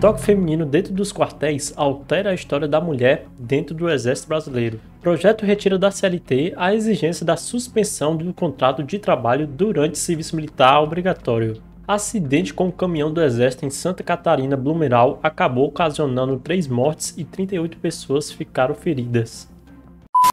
Toque feminino dentro dos quartéis altera a história da mulher dentro do Exército Brasileiro. Projeto retira da CLT a exigência da suspensão do contrato de trabalho durante serviço militar obrigatório. Acidente com o caminhão do Exército em Santa Catarina, Blumenau, acabou ocasionando 3 mortes e 38 pessoas ficaram feridas.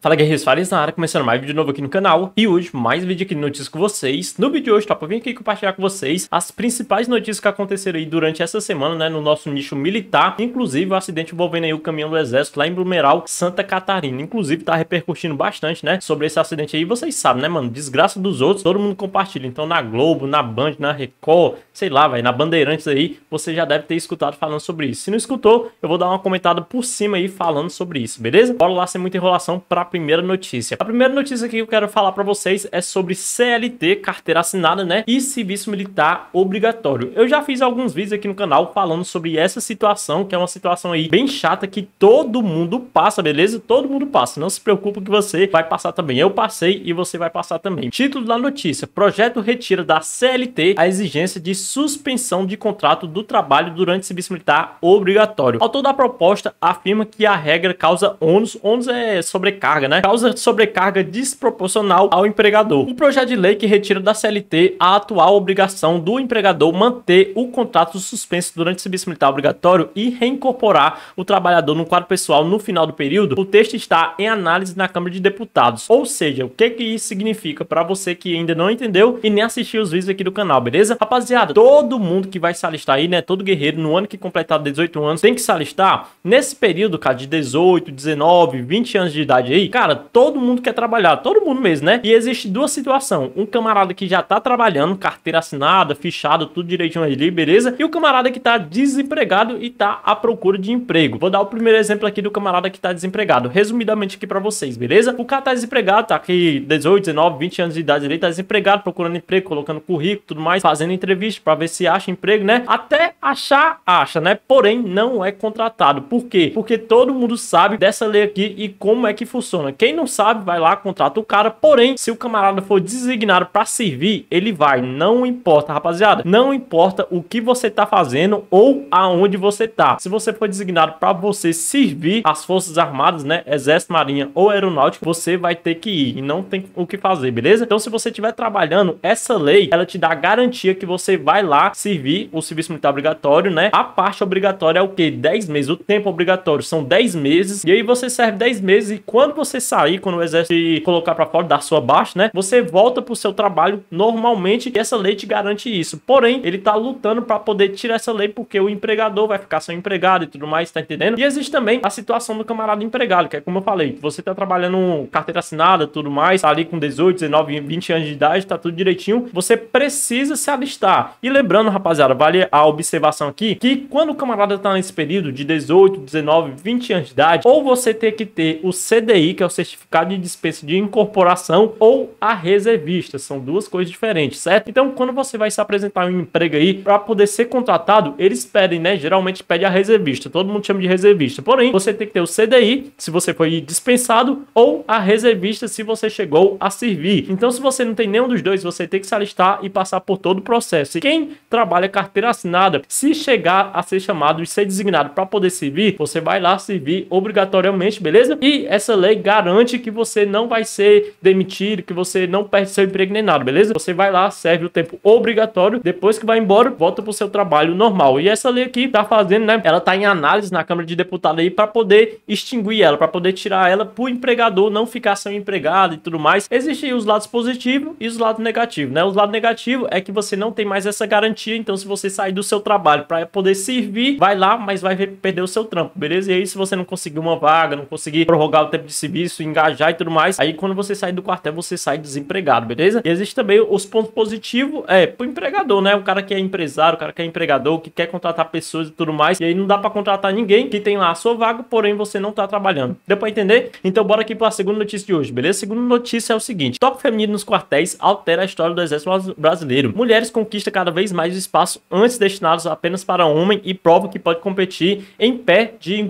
Fala guerreiros, Fares na área, começando mais vídeo novo aqui no canal E hoje, mais vídeo aqui de notícias com vocês No vídeo de hoje, top, eu vim aqui compartilhar com vocês As principais notícias que aconteceram aí durante essa semana, né No nosso nicho militar Inclusive, o acidente envolvendo aí o caminhão do exército lá em Blumeral, Santa Catarina Inclusive, tá repercutindo bastante, né Sobre esse acidente aí, vocês sabem, né mano Desgraça dos outros, todo mundo compartilha Então na Globo, na Band, na Record, sei lá, vai Na Bandeirantes aí, você já deve ter escutado falando sobre isso Se não escutou, eu vou dar uma comentada por cima aí falando sobre isso, beleza? Bora lá sem muita enrolação pra primeira notícia. A primeira notícia que eu quero falar para vocês é sobre CLT, carteira assinada, né? E serviço militar obrigatório. Eu já fiz alguns vídeos aqui no canal falando sobre essa situação, que é uma situação aí bem chata que todo mundo passa, beleza? Todo mundo passa. Não se preocupe que você vai passar também. Eu passei e você vai passar também. Título da notícia: Projeto retira da CLT a exigência de suspensão de contrato do trabalho durante serviço militar obrigatório. autor da proposta afirma que a regra causa ônus, ônus é sobrecarga sobrecarga, né? Causa sobrecarga desproporcional ao empregador. O projeto de lei que retira da CLT a atual obrigação do empregador manter o contrato suspenso durante o serviço militar obrigatório e reincorporar o trabalhador no quadro pessoal no final do período. O texto está em análise na Câmara de Deputados. Ou seja, o que que isso significa para você que ainda não entendeu e nem assistiu os vídeos aqui do canal, beleza? Rapaziada, todo mundo que vai se alistar aí, né, todo guerreiro no ano que completar 18 anos tem que se alistar nesse período, cara, de 18, 19, 20 anos de idade aí, cara, todo mundo quer trabalhar, todo mundo mesmo, né? E existe duas situações. Um camarada que já tá trabalhando, carteira assinada, fichado, tudo direitinho ali, beleza? E o camarada que tá desempregado e tá à procura de emprego. Vou dar o primeiro exemplo aqui do camarada que tá desempregado, resumidamente aqui para vocês, beleza? O cara tá desempregado, tá aqui 18, 19, 20 anos de idade, ele tá desempregado, procurando emprego, colocando currículo, tudo mais, fazendo entrevista para ver se acha emprego, né? Até Achar, acha, né? Porém, não é contratado. Por quê? Porque todo mundo sabe dessa lei aqui e como é que funciona. Quem não sabe, vai lá, contrata o cara. Porém, se o camarada for designado para servir, ele vai. Não importa, rapaziada. Não importa o que você tá fazendo ou aonde você tá. Se você for designado para você servir as Forças Armadas, né? Exército, Marinha ou Aeronáutica, você vai ter que ir e não tem o que fazer, beleza? Então, se você estiver trabalhando, essa lei, ela te dá a garantia que você vai lá servir o serviço militar Obrigado obrigatório, né? A parte obrigatória é o quê? 10 meses. O tempo obrigatório são 10 meses. E aí você serve 10 meses e quando você sair, quando o exército te colocar para fora da sua baixa, né? Você volta pro seu trabalho normalmente e essa lei te garante isso. Porém, ele tá lutando para poder tirar essa lei porque o empregador vai ficar sem empregado e tudo mais, tá entendendo? E existe também a situação do camarada empregado, que é como eu falei, você tá trabalhando carteira assinada, tudo mais, tá ali com 18, 19, 20 anos de idade, tá tudo direitinho, você precisa se alistar. E lembrando, rapaziada, vale a observação observação aqui que quando o camarada está nesse período de 18, 19, 20 anos de idade, ou você tem que ter o CDI, que é o Certificado de Dispensa de Incorporação, ou a reservista. São duas coisas diferentes, certo? Então, quando você vai se apresentar em um emprego aí, para poder ser contratado, eles pedem, né? Geralmente pede a reservista. Todo mundo chama de reservista. Porém, você tem que ter o CDI, se você foi dispensado, ou a reservista, se você chegou a servir. Então, se você não tem nenhum dos dois, você tem que se alistar e passar por todo o processo. E quem trabalha carteira assinada, se chegar a ser chamado e ser designado para poder servir, você vai lá servir obrigatoriamente, beleza? E essa lei garante que você não vai ser demitido, que você não perde seu emprego nem nada, beleza? Você vai lá, serve o tempo obrigatório, depois que vai embora, volta pro seu trabalho normal. E essa lei aqui tá fazendo, né? Ela tá em análise na Câmara de Deputados aí para poder extinguir ela, para poder tirar ela pro empregador não ficar sem empregado e tudo mais. Existem os lados positivos e os lados negativos, né? Os lados negativos é que você não tem mais essa garantia, então se você sair do seu trabalho trabalho para poder servir, vai lá, mas vai perder o seu trampo, beleza? E aí, se você não conseguir uma vaga, não conseguir prorrogar o tempo de serviço, engajar e tudo mais, aí quando você sair do quartel, você sai desempregado, beleza? E existe também os pontos positivos, é, pro empregador, né? O cara que é empresário, o cara que é empregador, que quer contratar pessoas e tudo mais, e aí não dá para contratar ninguém que tem lá a sua vaga, porém você não tá trabalhando. Deu pra entender? Então bora aqui pra segunda notícia de hoje, beleza? segunda notícia é o seguinte, toque feminino nos quartéis altera a história do exército brasileiro. Mulheres conquistam cada vez mais espaço antes destinados apenas para homem e prova que pode competir em pé de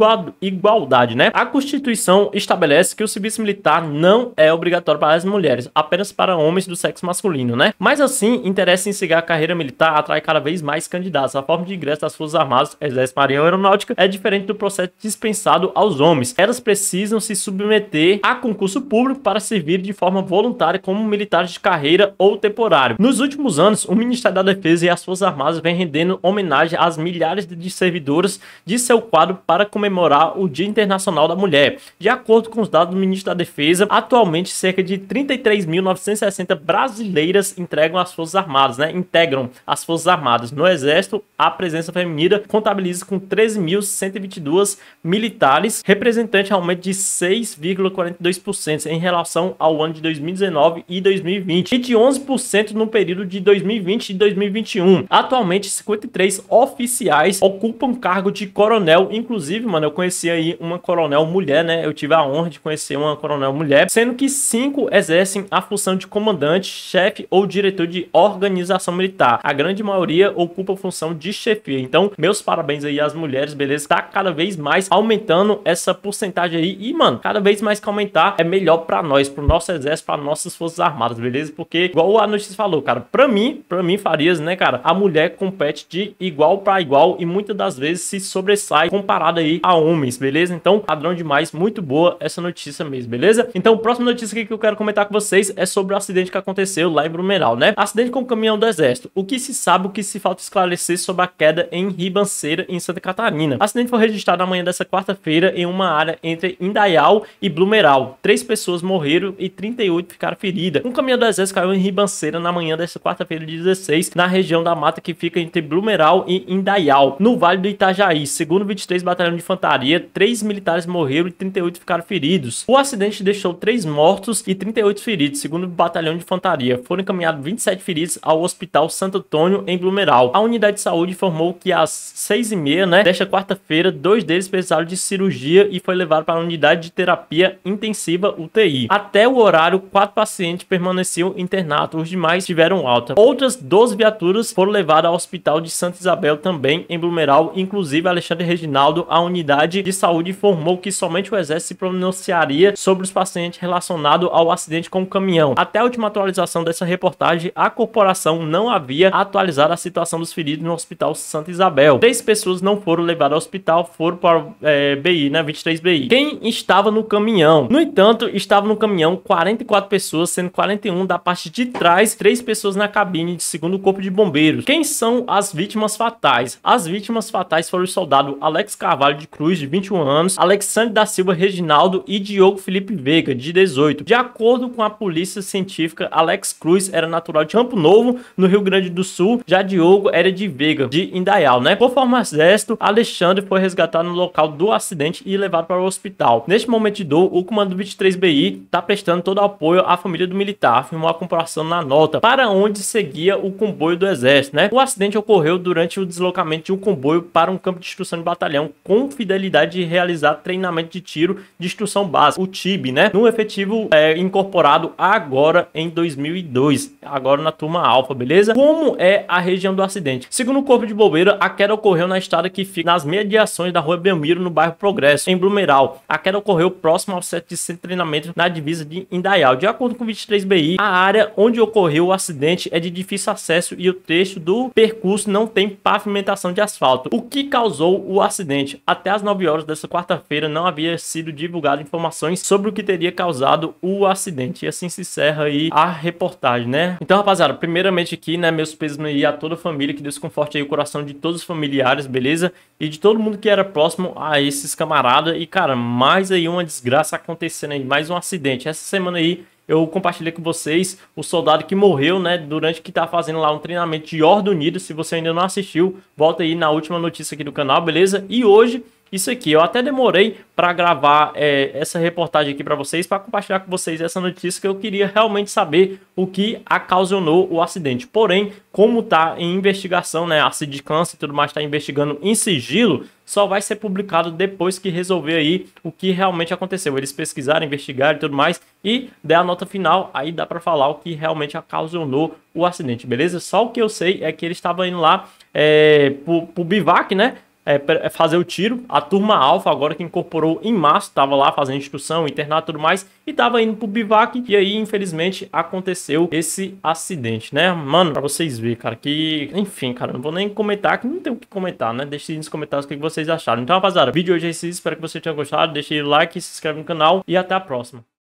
igualdade, né? A Constituição estabelece que o serviço militar não é obrigatório para as mulheres, apenas para homens do sexo masculino, né? Mas assim, interesse em seguir a carreira militar atrai cada vez mais candidatos. A forma de ingresso das Forças Armadas, Exército, Marinha ou Aeronáutica é diferente do processo dispensado aos homens. Elas precisam se submeter a concurso público para servir de forma voluntária como militares de carreira ou temporário. Nos últimos anos, o Ministério da Defesa e as Forças Armadas vem rendendo homenagem homenagem às milhares de servidoras de seu quadro para comemorar o Dia Internacional da Mulher. De acordo com os dados do Ministro da Defesa, atualmente cerca de 33.960 brasileiras entregam as Forças Armadas, né? Integram as Forças Armadas. No Exército, a presença feminina contabiliza com 13.122 militares, representante aumento de 6,42% em relação ao ano de 2019 e 2020 e de 11% no período de 2020 e 2021. Atualmente, 53 três oficiais ocupam cargo de coronel. Inclusive, mano, eu conheci aí uma coronel mulher, né? Eu tive a honra de conhecer uma coronel mulher, sendo que cinco exercem a função de comandante, chefe ou diretor de organização militar. A grande maioria ocupa a função de chefia. Então, meus parabéns aí às mulheres, beleza? Tá cada vez mais aumentando essa porcentagem aí. E, mano, cada vez mais que aumentar é melhor para nós, pro nosso exército, para nossas forças armadas, beleza? Porque, igual a notícia falou, cara, pra mim, pra mim, Farias, né, cara, a mulher compete de igual para igual e muitas das vezes se sobressai comparado aí a homens, beleza? Então, padrão demais, muito boa essa notícia mesmo, beleza? Então, próxima notícia aqui que eu quero comentar com vocês é sobre o acidente que aconteceu lá em Blumenau, né? Acidente com o caminhão do exército. O que se sabe, o que se falta esclarecer sobre a queda em Ribanceira, em Santa Catarina. O acidente foi registrado na manhã dessa quarta-feira em uma área entre Indaial e Blumenau. Três pessoas morreram e 38 ficaram feridas. Um caminhão do exército caiu em Ribanceira na manhã dessa quarta-feira de 16, na região da mata que fica entre Blumenau Marechal e Indaial, no Vale do Itajaí. Segundo 23 Batalhão de Infantaria, 3 militares morreram e 38 ficaram feridos. O acidente deixou 3 mortos e 38 feridos, segundo o Batalhão de Infantaria. Foram encaminhados 27 feridos ao Hospital Santo Antônio, em Blumeral. A unidade de saúde informou que às 6h30 né, desta quarta-feira, dois deles precisaram de cirurgia e foi levado para a unidade de terapia intensiva UTI. Até o horário, quatro pacientes permaneciam internados, os demais tiveram alta. Outras 12 viaturas foram levadas ao Hospital de Santa Isabel também em Blumeral, inclusive Alexandre Reginaldo, a unidade de saúde informou que somente o exército se pronunciaria sobre os pacientes relacionados ao acidente com o caminhão. Até a última atualização dessa reportagem, a corporação não havia atualizado a situação dos feridos no Hospital Santa Isabel. Três pessoas não foram levadas ao hospital, foram para é, eh, BI, né, 23BI. Quem estava no caminhão? No entanto, estava no caminhão 44 pessoas, sendo 41 da parte de trás, três pessoas na cabine, segundo corpo de bombeiros. Quem são as vítimas vítimas fatais. As vítimas fatais foram o soldado Alex Carvalho de Cruz, de 21 anos, Alexandre da Silva Reginaldo e Diogo Felipe Veiga, de 18. De acordo com a polícia científica, Alex Cruz era natural de Campo Novo, no Rio Grande do Sul, já Diogo era de Veiga, de Indaial, né? Conforme o exército, Alexandre foi resgatado no local do acidente e levado para o hospital. Neste momento de dor, o comando 23BI está prestando todo o apoio à família do militar, afirmou a comparação na nota, para onde seguia o comboio do exército, né? O acidente ocorreu durante durante o deslocamento de um comboio para um campo de instrução de batalhão, com fidelidade de realizar treinamento de tiro de instrução básica, o TIB, né? No efetivo é, incorporado agora em 2002, agora na turma alfa, beleza? Como é a região do acidente? Segundo o Corpo de Bombeiro, a queda ocorreu na estrada que fica nas mediações da rua Belmiro, no bairro Progresso, em Blumeral. A queda ocorreu próximo ao set de centro de treinamento na divisa de Indaial. De acordo com o 23BI, a área onde ocorreu o acidente é de difícil acesso e o trecho do percurso não tem pavimentação de asfalto, o que causou o acidente. Até as 9 horas dessa quarta-feira não havia sido divulgado informações sobre o que teria causado o acidente. E assim se encerra aí a reportagem, né? Então, rapaziada, primeiramente aqui, né, meus pesos aí a toda a família, que Deus conforte aí o coração de todos os familiares, beleza? E de todo mundo que era próximo a esses camaradas. E, cara, mais aí uma desgraça acontecendo aí, mais um acidente. Essa semana aí eu compartilhei com vocês o soldado que morreu, né, durante que está fazendo lá um treinamento de Ordem Unida. Se você ainda não assistiu, volta aí na última notícia aqui do canal, beleza? E hoje isso aqui. Eu até demorei para gravar é, essa reportagem aqui para vocês, para compartilhar com vocês essa notícia que eu queria realmente saber o que ocasionou o acidente. Porém, como tá em investigação, né, a Sidicância e tudo mais está investigando em sigilo, só vai ser publicado depois que resolver aí o que realmente aconteceu. Eles pesquisaram, investigaram e tudo mais e der a nota final, aí dá para falar o que realmente ocasionou o acidente, beleza? Só o que eu sei é que ele estava indo lá é, o bivac, né? É, é, fazer o tiro. A turma alfa agora que incorporou em março, estava lá fazendo instrução, internato e tudo mais, e estava indo pro bivac, e aí infelizmente aconteceu esse acidente, né? Mano, para vocês verem, cara, que... Enfim, cara, não vou nem comentar, que não tem o que comentar, né? Deixe nos comentários o que vocês acharam. Então, rapaziada, vídeo hoje é esse, espero que vocês tenham gostado, deixe o like, se inscreve no canal, e até a próxima.